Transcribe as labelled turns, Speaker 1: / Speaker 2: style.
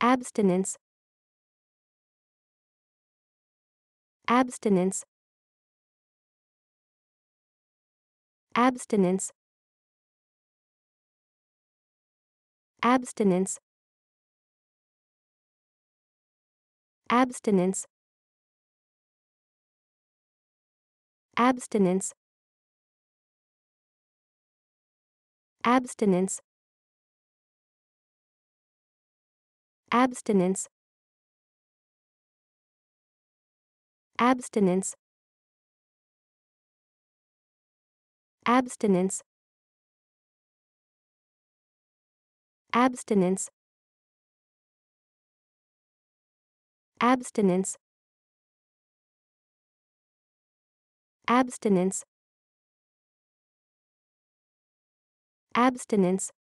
Speaker 1: abstinence abstinence abstinence abstinence abstinence abstinence abstinence abstinence abstinence abstinence abstinence abstinence abstinence abstinence